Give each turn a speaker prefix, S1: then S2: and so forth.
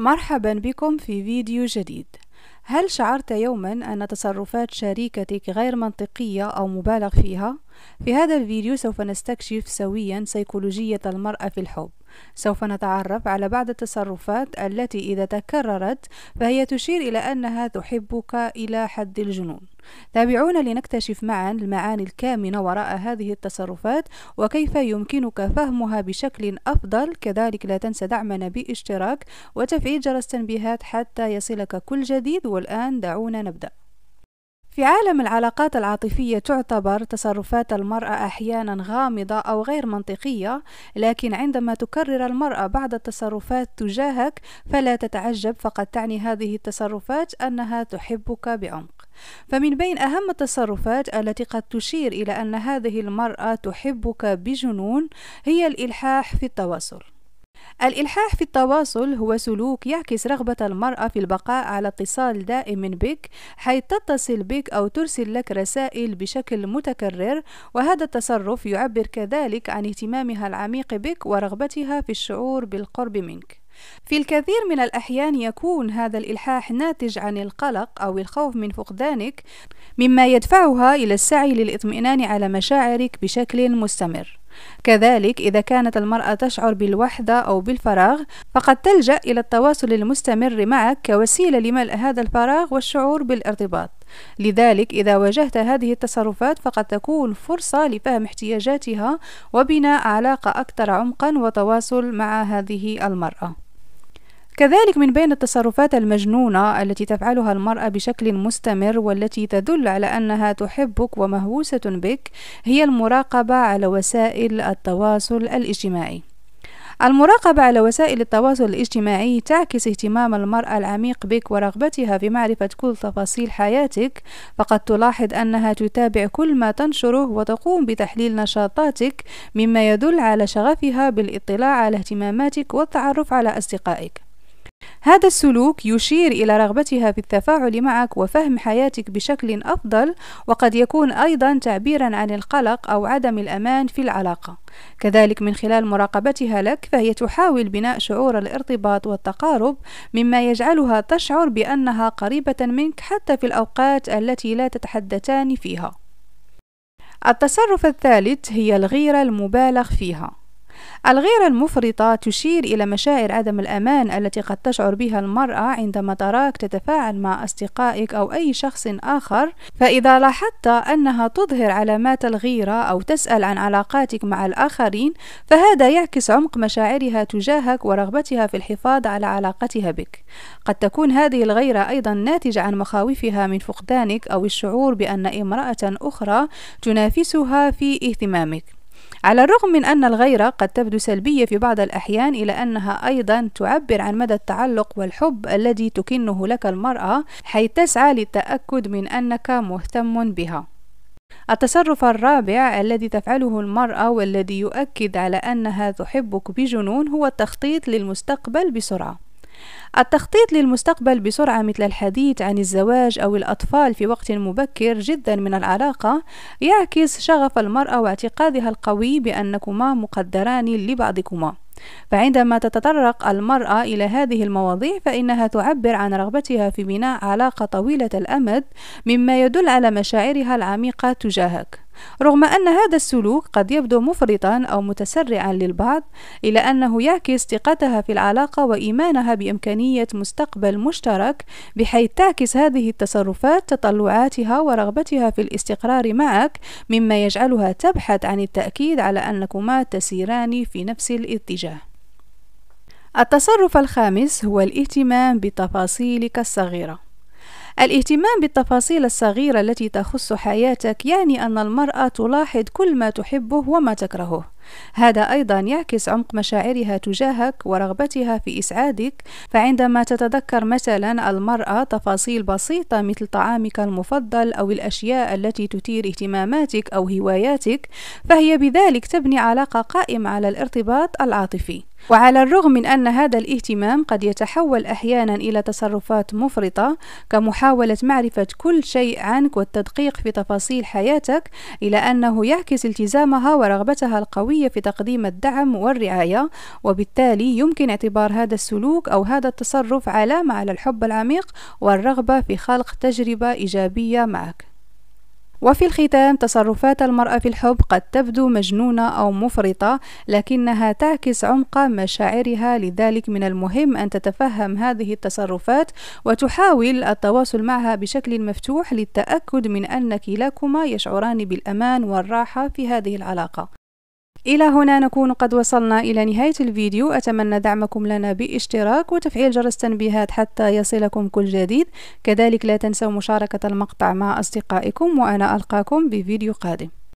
S1: مرحبا بكم في فيديو جديد هل شعرت يوما أن تصرفات شريكتك غير منطقية أو مبالغ فيها؟ في هذا الفيديو سوف نستكشف سويا سيكولوجية المرأة في الحب سوف نتعرف على بعض التصرفات التي إذا تكررت فهي تشير إلى أنها تحبك إلى حد الجنون تابعونا لنكتشف معا المعاني الكامنة وراء هذه التصرفات وكيف يمكنك فهمها بشكل أفضل كذلك لا تنسى دعمنا باشتراك وتفعيل جرس التنبيهات حتى يصلك كل جديد والآن دعونا نبدأ في عالم العلاقات العاطفية تعتبر تصرفات المرأة أحيانا غامضة أو غير منطقية، لكن عندما تكرر المرأة بعض التصرفات تجاهك فلا تتعجب فقد تعني هذه التصرفات أنها تحبك بعمق. فمن بين أهم التصرفات التي قد تشير إلى أن هذه المرأة تحبك بجنون هي الإلحاح في التواصل. الإلحاح في التواصل هو سلوك يعكس رغبة المرأة في البقاء على اتصال دائم بك حيث تتصل بك أو ترسل لك رسائل بشكل متكرر وهذا التصرف يعبر كذلك عن اهتمامها العميق بك ورغبتها في الشعور بالقرب منك في الكثير من الأحيان يكون هذا الإلحاح ناتج عن القلق أو الخوف من فقدانك مما يدفعها إلى السعي للإطمئنان على مشاعرك بشكل مستمر كذلك إذا كانت المرأة تشعر بالوحدة أو بالفراغ فقد تلجأ إلى التواصل المستمر معك كوسيلة لملء هذا الفراغ والشعور بالارتباط لذلك إذا واجهت هذه التصرفات فقد تكون فرصة لفهم احتياجاتها وبناء علاقة أكثر عمقا وتواصل مع هذه المرأة كذلك من بين التصرفات المجنونة التي تفعلها المرأة بشكل مستمر والتي تدل على أنها تحبك ومهووسة بك هي المراقبة على وسائل التواصل الاجتماعي المراقبة على وسائل التواصل الاجتماعي تعكس اهتمام المرأة العميق بك ورغبتها في معرفة كل تفاصيل حياتك، فقد تلاحظ أنها تتابع كل ما تنشره وتقوم بتحليل نشاطاتك، مما يدل على شغفها بالاطلاع على اهتماماتك والتعرف على أصدقائك. هذا السلوك يشير إلى رغبتها في التفاعل معك وفهم حياتك بشكل أفضل وقد يكون أيضا تعبيرا عن القلق أو عدم الأمان في العلاقة كذلك من خلال مراقبتها لك فهي تحاول بناء شعور الارتباط والتقارب مما يجعلها تشعر بأنها قريبة منك حتى في الأوقات التي لا تتحدثان فيها التصرف الثالث هي الغيرة المبالغ فيها الغيرة المفرطة تشير إلى مشاعر عدم الأمان التي قد تشعر بها المرأة عندما تراك تتفاعل مع أصدقائك أو أي شخص آخر فإذا لاحظت أنها تظهر علامات الغيرة أو تسأل عن علاقاتك مع الآخرين فهذا يعكس عمق مشاعرها تجاهك ورغبتها في الحفاظ على علاقتها بك قد تكون هذه الغيرة أيضا ناتجة عن مخاوفها من فقدانك أو الشعور بأن امرأة أخرى تنافسها في اهتمامك على الرغم من أن الغيرة قد تبدو سلبية في بعض الأحيان إلى أنها أيضا تعبر عن مدى التعلق والحب الذي تكنه لك المرأة حيث تسعى للتأكد من أنك مهتم بها التصرف الرابع الذي تفعله المرأة والذي يؤكد على أنها تحبك بجنون هو التخطيط للمستقبل بسرعة التخطيط للمستقبل بسرعة مثل الحديث عن الزواج أو الأطفال في وقت مبكر جدا من العلاقة يعكس شغف المرأة واعتقادها القوي بأنكما مقدران لبعضكما فعندما تتطرق المرأة إلى هذه المواضيع فإنها تعبر عن رغبتها في بناء علاقة طويلة الأمد مما يدل على مشاعرها العميقة تجاهك رغم أن هذا السلوك قد يبدو مفرطا أو متسرعا للبعض إلا أنه يعكس ثقتها في العلاقة وإيمانها بإمكانية مستقبل مشترك بحيث تعكس هذه التصرفات تطلعاتها ورغبتها في الاستقرار معك مما يجعلها تبحث عن التأكيد على أنكما تسيران في نفس الاتجاه التصرف الخامس هو الاهتمام بتفاصيلك الصغيره الاهتمام بالتفاصيل الصغيرة التي تخص حياتك يعني أن المرأة تلاحظ كل ما تحبه وما تكرهه هذا أيضا يعكس عمق مشاعرها تجاهك ورغبتها في إسعادك فعندما تتذكر مثلا المرأة تفاصيل بسيطة مثل طعامك المفضل أو الأشياء التي تثير اهتماماتك أو هواياتك فهي بذلك تبني علاقة قائمة على الارتباط العاطفي وعلى الرغم من أن هذا الاهتمام قد يتحول أحيانا إلى تصرفات مفرطة كمحاولة معرفة كل شيء عنك والتدقيق في تفاصيل حياتك إلى أنه يعكس التزامها ورغبتها القوية الدولية في تقديم الدعم والرعاية وبالتالي يمكن اعتبار هذا السلوك أو هذا التصرف علامة على الحب العميق والرغبة في خلق تجربة إيجابية معك وفي الختام تصرفات المرأة في الحب قد تبدو مجنونة أو مفرطة لكنها تعكس عمق مشاعرها لذلك من المهم أن تتفهم هذه التصرفات وتحاول التواصل معها بشكل مفتوح للتأكد من أن كلاكما يشعران بالأمان والراحة في هذه العلاقة إلى هنا نكون قد وصلنا إلى نهاية الفيديو أتمنى دعمكم لنا باشتراك وتفعيل جرس التنبيهات حتى يصلكم كل جديد كذلك لا تنسوا مشاركة المقطع مع أصدقائكم وأنا ألقاكم بفيديو قادم